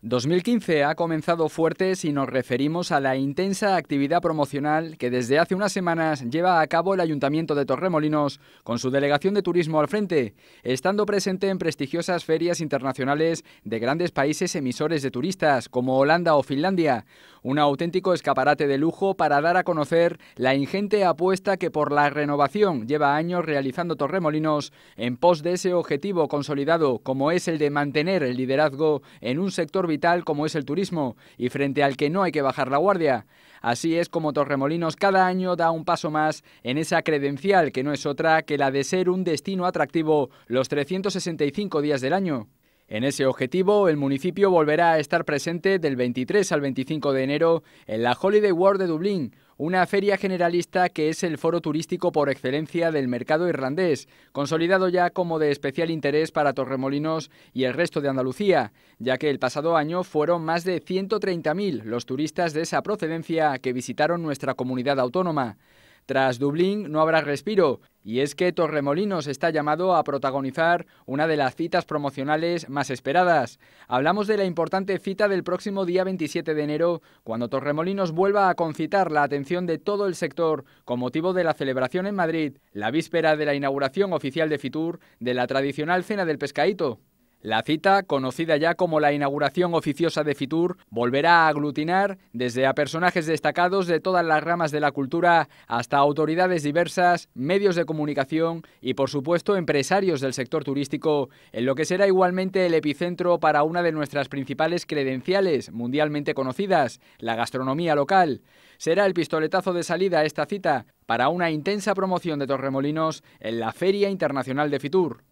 2015 ha comenzado fuerte si nos referimos a la intensa actividad promocional que desde hace unas semanas lleva a cabo el Ayuntamiento de Torremolinos con su delegación de turismo al frente, estando presente en prestigiosas ferias internacionales de grandes países emisores de turistas como Holanda o Finlandia, un auténtico escaparate de lujo para dar a conocer la ingente apuesta que por la renovación lleva años realizando Torremolinos en pos de ese objetivo consolidado como es el de mantener el liderazgo en un sector vital como es el turismo y frente al que no hay que bajar la guardia. Así es como Torremolinos cada año da un paso más en esa credencial que no es otra que la de ser un destino atractivo los 365 días del año. En ese objetivo, el municipio volverá a estar presente del 23 al 25 de enero en la Holiday World de Dublín, una feria generalista que es el foro turístico por excelencia del mercado irlandés, consolidado ya como de especial interés para Torremolinos y el resto de Andalucía, ya que el pasado año fueron más de 130.000 los turistas de esa procedencia que visitaron nuestra comunidad autónoma. Tras Dublín no habrá respiro, y es que Torremolinos está llamado a protagonizar una de las citas promocionales más esperadas. Hablamos de la importante cita del próximo día 27 de enero, cuando Torremolinos vuelva a concitar la atención de todo el sector con motivo de la celebración en Madrid, la víspera de la inauguración oficial de Fitur de la tradicional cena del pescadito. La cita, conocida ya como la inauguración oficiosa de Fitur, volverá a aglutinar desde a personajes destacados de todas las ramas de la cultura hasta autoridades diversas, medios de comunicación y, por supuesto, empresarios del sector turístico, en lo que será igualmente el epicentro para una de nuestras principales credenciales mundialmente conocidas, la gastronomía local. Será el pistoletazo de salida a esta cita para una intensa promoción de Torremolinos en la Feria Internacional de Fitur.